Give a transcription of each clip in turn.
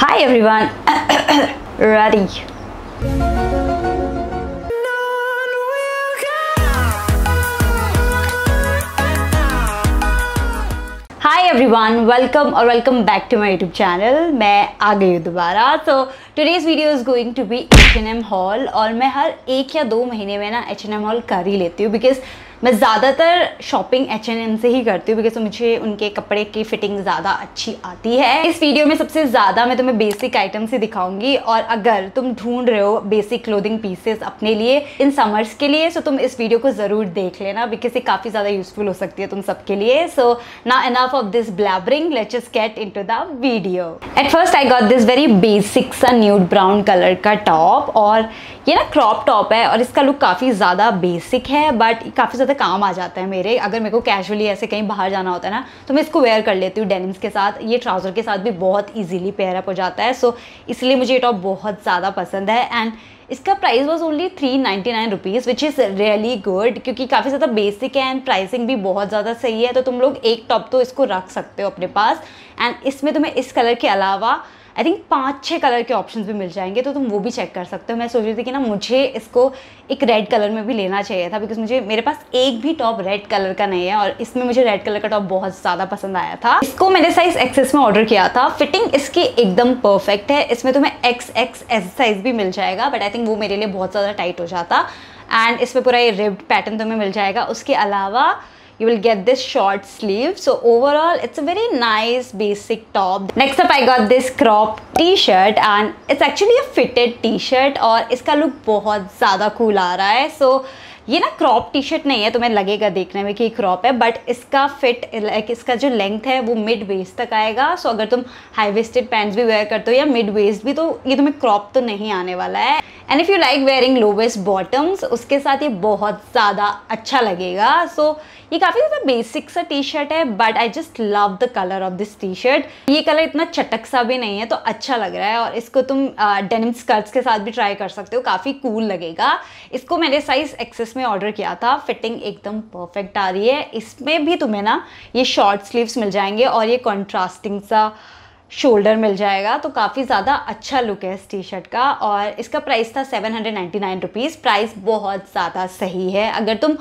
Hi everyone, Rari. Hi everyone, welcome or welcome back to my YouTube channel. मैं आ गई हूँ दोबारा तो today's video is going to be H N M haul और मैं हर एक या दो महीने में ना एच एन एम हॉल कर ही लेती हूँ बिकॉज़ मैं ज़्यादातर शॉपिंग एच एन एम से ही करती हूँ बिकॉज मुझे उनके कपड़े की फिटिंग ज़्यादा अच्छी आती है इस वीडियो में सबसे ज़्यादा मैं तुम्हें बेसिक आइटम्स ही दिखाऊंगी और अगर तुम ढूंढ रहे हो बेसिक क्लोदिंग पीसेस अपने लिए इन समर्स के लिए सो तो तुम इस वीडियो को ज़रूर देख लेना बिकॉज ये काफ़ी ज़्यादा यूजफुल हो सकती है तुम सबके लिए सो ना enough of this blabbering let get into the video at first I got this very basic सा न्यूड ब्राउन कलर का टॉप और ये ना क्रॉप टॉप है और इसका लुक काफ़ी ज़्यादा बेसिक है बट काफ़ी ज़्यादा काम आ जाता है मेरे अगर मेरे को कैजुअली ऐसे कहीं बाहर जाना होता है ना तो मैं इसको वेयर कर लेती हूँ डेनिम्स के साथ ये ट्राउज़र के साथ भी बहुत ईजिली पेयरअप हो जाता है सो इसलिए मुझे ये टॉप बहुत ज़्यादा पसंद है एंड इसका price was only three ninety nine rupees which is really good क्योंकि काफ़ी ज़्यादा बेसिक है एंड प्राइसिंग भी बहुत ज़्यादा सही है तो तुम लोग एक टॉप तो इसको रख सकते हो अपने पास एंड इसमें तुम्हें तो इस कलर के अलावा आई थिंक पाँच छः कलर के ऑप्शन भी मिल जाएंगे तो तुम वो भी चेक कर सकते हो मैं सोच रही थी कि ना मुझे इसको एक रेड कलर में भी लेना चाहिए था बिकॉज मुझे मेरे पास एक भी टॉप रेड कलर का नहीं है और इसमें मुझे रेड कलर का टॉप बहुत ज़्यादा पसंद आया था इसको मैंने साइज एक्सेस में ऑर्डर किया था फिटिंग इसकी एकदम परफेक्ट है इसमें तुम्हें एक्स एक्स एस साइज़ भी मिल जाएगा बट आई थिंक वो मेरे लिए बहुत ज़्यादा टाइट हो जाता एंड इसमें पूरा ये रिब्ड पैटर्न तुम्हें मिल जाएगा उसके अलावा you will get this short sleeve so overall it's a very nice basic top next up i got this crop t-shirt and it's actually a fitted t-shirt or इसका look बहुत ज़्यादा so, ये ना crop T shirt नहीं है तुम्हें लगेगा देखने में कि क्रॉप है बट इसका फिट लाइक इसका जो लेंथ है वो मिड वेस्ट तक आएगा सो अगर तुम हाई वेस्टेड पैंट्स भी वेयर करते हो या मिड वेस्ट भी तो ये तुम्हें क्रॉप तो नहीं आने वाला है and if you like wearing low waist bottoms उसके साथ ये बहुत ज़्यादा अच्छा लगेगा सो so, ये काफ़ी ज़्यादा बेसिक सा टी शर्ट है but I just love the colour of this T shirt ये कलर इतना चटक सा भी नहीं है तो अच्छा लग रहा है और इसको तुम डेनिम स्कर्ट्स के साथ भी ट्राई कर सकते हो काफ़ी कूल लगेगा इसको मैंने साइज़ एक्सेस में ऑर्डर किया था फिटिंग एकदम परफेक्ट आ रही है इसमें भी तुम्हें ना ये शॉर्ट स्लीव्स मिल जाएंगे और ये कॉन्ट्रास्टिंग सा शोल्डर मिल जाएगा तो काफ़ी ज़्यादा अच्छा लुक है इस टी शर्ट का और इसका प्राइस था seven hundred ninety nine rupees price बहुत ज़्यादा सही है अगर तुम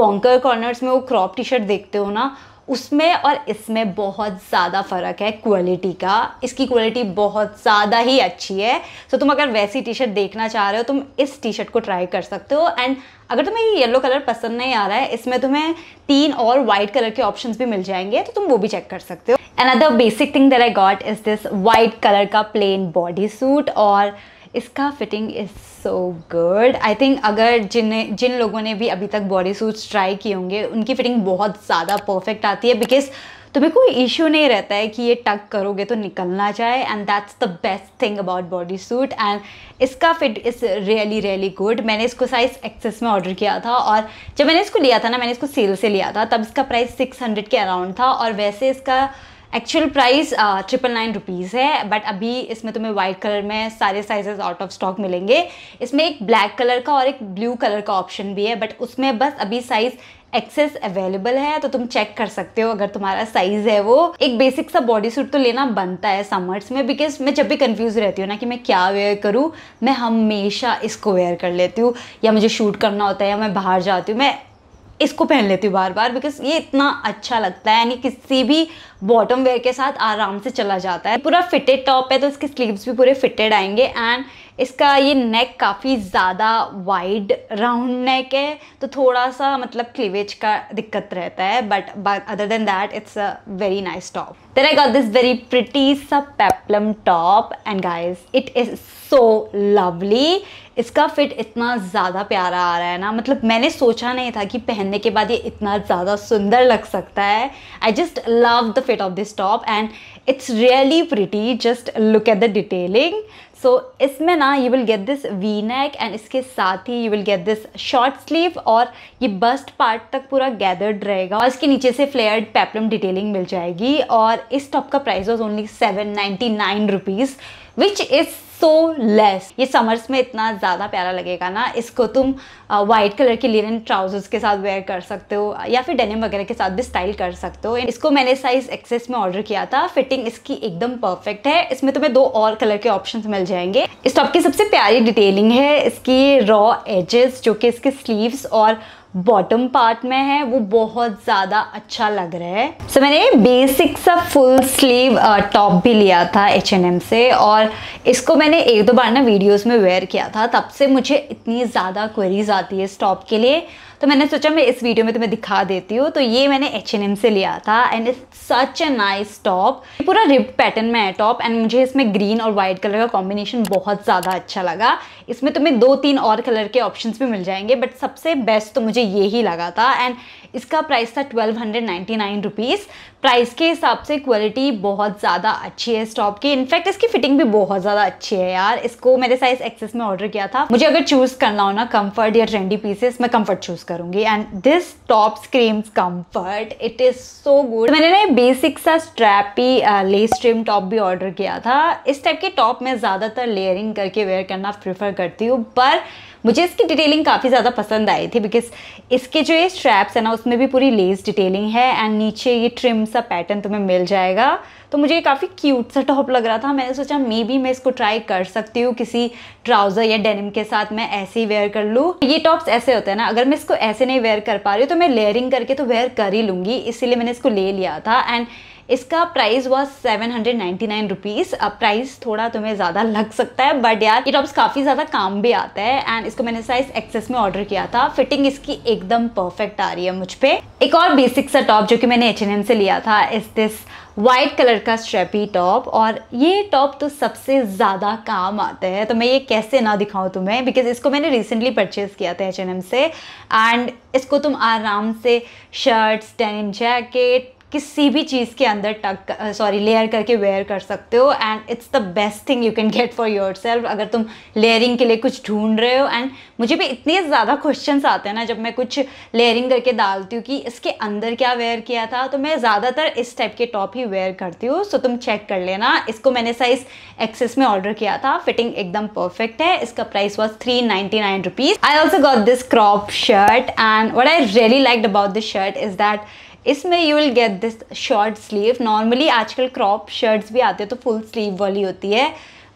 बॉन्कर कॉर्नर्स में वो क्रॉप टी शर्ट देखते हो ना उसमें और इसमें बहुत ज़्यादा फ़र्क है क्वालिटी का इसकी क्वालिटी बहुत ज़्यादा ही अच्छी है सो so, तुम अगर वैसी टी शर्ट देखना चाह रहे हो तुम इस टी शर्ट को ट्राई कर सकते हो एंड अगर तुम्हें ये येलो कलर पसंद नहीं आ रहा है इसमें तुम्हें तीन और वाइट कलर के ऑप्शंस भी मिल जाएंगे तो तुम वो भी चेक कर सकते हो and other basic thing that I got is this white colour का प्लेन बॉडी सूट और इसका fitting is so good I think अगर जिन जिन लोगों ने भी अभी तक बॉडी सूट्स ट्राई किए होंगे उनकी फिटिंग बहुत ज़्यादा परफेक्ट आती है बिकॉज़ तुम्हें कोई इशू नहीं रहता है कि ये टक करोगे तो निकलना चाहे and that's the best thing about bodysuit and इसका fit is really really good मैंने इसको साइज़ एक्सेस में ऑर्डर किया था और जब मैंने इसको लिया था ना मैंने इसको सेल से लिया था तब इसका प्राइस 600 के अराउंड था और वैसे इसका actual price triple nine rupees है बट अभी इसमें तुम्हें व्हाइट कलर में सारे साइजेस आउट ऑफ स्टॉक मिलेंगे इसमें एक ब्लैक कलर का और एक ब्लू कलर का ऑप्शन भी है बट उसमें बस अभी साइज़ एक्सेस अवेलेबल है तो तुम चेक कर सकते हो अगर तुम्हारा साइज है वो एक बेसिक सा बॉडी सूट तो लेना बनता है समर्स में बिकॉज मैं जब भी कंफ्यूज रहती हूँ ना कि मैं क्या वेयर करूँ मैं हमेशा इसको वेयर कर लेती हूँ या मुझे शूट करना होता है या मैं बाहर जाती हूँ मैं इसको पहन लेती हूँ बार बार बिकॉज ये इतना अच्छा लगता है यानी किसी भी बॉटम वेयर के साथ आराम से चला जाता है पूरा फिटेड टॉप है तो इसके स्लीव्स भी पूरे फिटेड आएंगे एंड इसका ये नेक काफ़ी ज़्यादा वाइड राउंड नेक है तो थोड़ा सा मतलब क्लीवेज का दिक्कत रहता है but but other than that it's a very nice top then I got this very pretty sub peplum top and guys it is so lovely इसका फिट इतना ज़्यादा प्यारा आ रहा है ना मतलब मैंने सोचा नहीं था कि पहनने के बाद ये इतना ज़्यादा सुंदर लग सकता है I just love the fit of this top and it's really pretty just look at the detailing so so, इसमें ना you will get this V neck and इसके साथ ही you will get this short sleeve और ये bast part तक पूरा gathered रहेगा और इसके नीचे से फ्लेयर्ड पेप्लम डिटेलिंग मिल जाएगी और इस टॉप का price was only seven ninety nine rupees which is so less ये समर्स में इतना ज़्यादा प्यारा लगेगा ना इसको तुम वाइट कलर के लिनन ट्राउजर्स के साथ वेयर कर सकते हो या फिर डेनिम वगैरह के साथ भी स्टाइल कर सकते हो इसको मैंने साइज एक्सेस में ऑर्डर किया था फिटिंग इसकी एकदम परफेक्ट है इसमें तुम्हें दो और कलर के ऑप्शन मिल जाएंगे इस टॉप की सबसे प्यारी डिटेलिंग है इसकी रॉ एजेस जो कि इसके स्लीव्स और बॉटम पार्ट में है वो बहुत ज़्यादा अच्छा लग रहा है सो so, मैंने बेसिक सा फुल स्लीव टॉप भी लिया था एच एन एम से और इसको मैंने एक दो बार ना वीडियोस में वेयर किया था तब से मुझे इतनी ज़्यादा क्वेरीज आती है इस टॉप के लिए तो मैंने सोचा मैं इस वीडियो में तुम्हें दिखा देती हूँ तो ये मैंने एच एन एम से लिया था and it's such a nice top पूरा रिप पैटर्न में है टॉप एंड मुझे इसमें ग्रीन और वाइट कलर का कॉम्बिनेशन बहुत ज़्यादा अच्छा लगा इसमें तुम्हें दो तीन और कलर के ऑप्शंस भी मिल जाएंगे बट सबसे बेस्ट तो मुझे ये ही लगा था एंड इसका प्राइस था twelve hundred ninety nine rupees price के हिसाब से क्वालिटी बहुत ज़्यादा अच्छी है इस टॉप की इनफैक्ट इसकी फिटिंग भी बहुत ज़्यादा अच्छी है यार इसको मैंने साइज एक्सेस में ऑर्डर किया था मुझे अगर चूज़ करना हो ना कम्फर्ट या ट्रेंडी पीसेस मैं कम्फर्ट चूज़ करूँगी and this top screams comfort it is so good मैंने ना बेसिक सा स्ट्रैपी लेस स्ट्रीम टॉप भी ऑर्डर किया था इस टाइप के टॉप मैं ज़्यादातर लेयरिंग करके वेयर करना प्रीफर प्रेफर करती हूँ पर मुझे इसकी डिटेलिंग काफ़ी ज़्यादा पसंद आई थी बिकॉज इसके जो ये स्ट्रैप्स है ना उसमें भी पूरी लेस डिटेलिंग है एंड नीचे ये ट्रिम सा पैटर्न तुम्हें मिल जाएगा तो मुझे ये काफ़ी क्यूट सा टॉप लग रहा था मैंने सोचा मे बी मैं इसको ट्राई कर सकती हूँ किसी ट्राउज़र या डेनिम के साथ मैं ऐसे ही वेयर कर लूँ ये टॉप्स ऐसे होते हैं ना अगर मैं इसको ऐसे नहीं वेयर कर पा रही हूँ तो मैं लेयरिंग करके तो वेयर कर ही लूँगी इसीलिए मैंने इसको ले लिया था एंड इसका प्राइस हुआ seven hundred ninety nine rupees अब प्राइस थोड़ा तुम्हें ज़्यादा लग सकता है बट यार ये टॉप्स काफ़ी ज़्यादा काम भी आता है एंड इसको मैंने साइज एक्सेस में ऑर्डर किया था फिटिंग इसकी एकदम परफेक्ट आ रही है मुझ पर एक और बेसिक सा टॉप जो कि मैंने एच H&M से लिया था इस दिस वाइट कलर का स्ट्रेपी टॉप और ये टॉप तो सबसे ज़्यादा काम आता है तो मैं ये कैसे ना दिखाऊँ तुम्हें बिकॉज इसको मैंने रिसेंटली परचेज़ किया था एच H&M से एंड इसको तुम आराम से शर्ट्स डेनिम जैकेट किसी भी चीज़ के अंदर टक सॉरी लेयर करके वेयर कर सकते हो and it's the best thing you can get for yourself अगर तुम लेयरिंग के लिए कुछ ढूंढ रहे हो एंड मुझे भी इतने ज़्यादा क्वेश्चन आते हैं ना जब मैं कुछ लेयरिंग करके डालती हूँ कि इसके अंदर क्या वेयर किया था तो मैं ज़्यादातर इस टाइप के टॉप ही वेयर करती हूँ सो तुम चेक कर लेना इसको मैंने साइज़ एक्सेस में ऑर्डर किया था फिटिंग एकदम परफेक्ट है इसका price was three ninety nine rupees I also got this crop shirt and what I really like about this shirt is that इसमें you will get this short sleeve normally आजकल crop shirts भी आते हैं तो full sleeve वाली होती है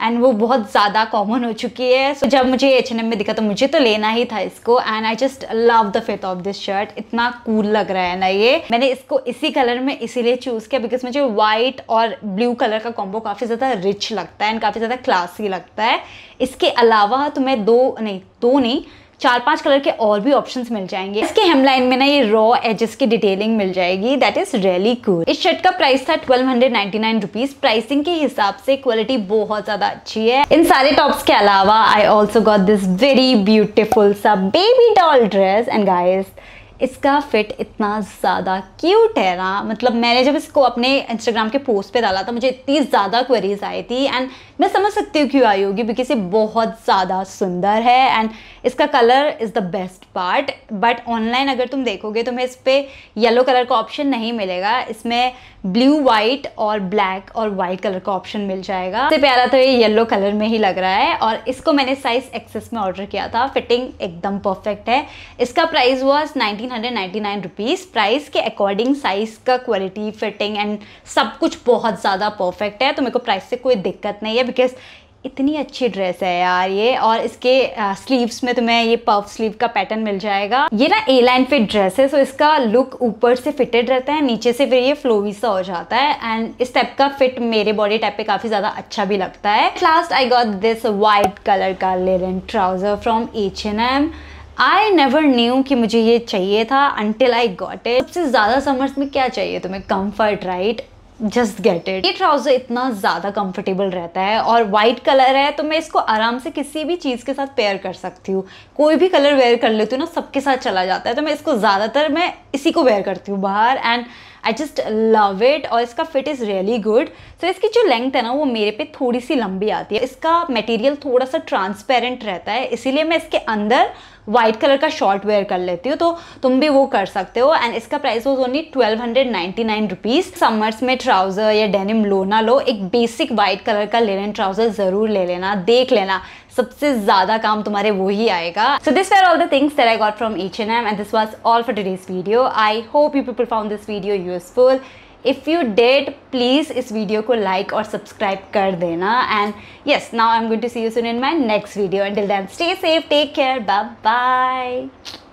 and वो बहुत ज़्यादा कॉमन हो चुकी है सो so, जब मुझे एच एन एम में दिखा तो मुझे तो लेना ही था इसको and I just love the fit of this shirt इतना कूल लग रहा है ना ये मैंने इसको इसी कलर में इसीलिए चूज़ किया बिकॉज मुझे वाइट और ब्लू कलर का कॉम्बो काफ़ी ज़्यादा रिच लगता है एंड काफ़ी ज़्यादा क्लासी लगता है इसके अलावा तो मैं दो नहीं दो नहीं चार पांच कलर के और भी ऑप्शंस मिल जाएंगे इसके हेमलाइन में ना ये रॉ एजेस की डिटेलिंग मिल जाएगी दैट इज रियली कूल इस शर्ट का प्राइस था ट्वेल्व हंड्रेड प्राइसिंग के हिसाब से क्वालिटी बहुत ज्यादा अच्छी है इन सारे टॉप्स के अलावा I also got this very beautiful सा baby doll dress and guys इसका फिट इतना ज़्यादा क्यूट है ना मतलब मैंने जब इसको अपने इंस्टाग्राम के पोस्ट पे डाला था मुझे इतनी ज़्यादा क्वेरीज आई थी एंड मैं समझ सकती हूँ क्यों आई होगी बिकॉज ये बहुत ज़्यादा सुंदर है एंड इसका colour is the best part but online अगर तुम देखोगे तुम्हें इस पर येलो कलर का ऑप्शन नहीं मिलेगा इसमें ब्लू वाइट और ब्लैक और वाइट कलर का ऑप्शन मिल जाएगा सबसे प्यारा तो ये येलो कलर में ही लग रहा है और इसको मैंने साइज़ एक्सेस में ऑर्डर किया था फिटिंग एकदम परफेक्ट है इसका price was nineteen hundred price के अकॉर्डिंग साइज़ का क्वालिटी फिटिंग एंड सब कुछ बहुत ज़्यादा परफेक्ट है तो मेरे को प्राइस से कोई दिक्कत नहीं है बिकॉज इतनी अच्छी ड्रेस है यार ये और इसके स्लीव्स में तुम्हें ये पफ स्लीव का पैटर्न मिल जाएगा ये ना ए लाइन फिट ड्रेस है सो इसका लुक ऊपर से फिटेड रहता है नीचे से फिर ये फ्लोवी सा हो जाता है एंड इस टाइप का फिट मेरे बॉडी टाइप पे काफी ज्यादा अच्छा भी लगता है last I got this white colour का linen trouser from H N M I never knew कि मुझे ये चाहिए था until I got it. सबसे ज़्यादा समर्स में क्या चाहिए तुम्हें comfort right right? Just get it ये ट्राउज़र इतना ज़्यादा कंफर्टेबल रहता है और वाइट कलर है तो मैं इसको आराम से किसी भी चीज़ के साथ पेयर कर सकती हूँ कोई भी कलर वेयर कर लेती हूँ ना सबके साथ चला जाता है तो मैं इसको ज़्यादातर मैं इसी को वेयर करती हूँ बाहर and I just love it और इसका fit is really good so इसकी जो लेंथ है ना वो मेरे पे थोड़ी सी लंबी आती है इसका मटेरियल थोड़ा सा ट्रांसपेरेंट रहता है इसीलिए मैं इसके अंदर वाइट कलर का शॉर्ट वेयर कर लेती हूँ तो तुम भी वो कर सकते हो एंड इसका price was only twelve hundred ninety nine rupees summers में ट्राउज़र या डेनिम लो ना लो एक बेसिक वाइट कलर का लेन ट्राउज़र ज़रूर ले लेना देख लेना सबसे ज्यादा काम तुम्हारे वो ही आएगा so this were all the things that I got from H N M and this was all for day's video I hope you people found this video useful if you did please इस video को like और subscribe कर देना and yes now I am going to see you soon in my next video and till then stay safe take care bye bye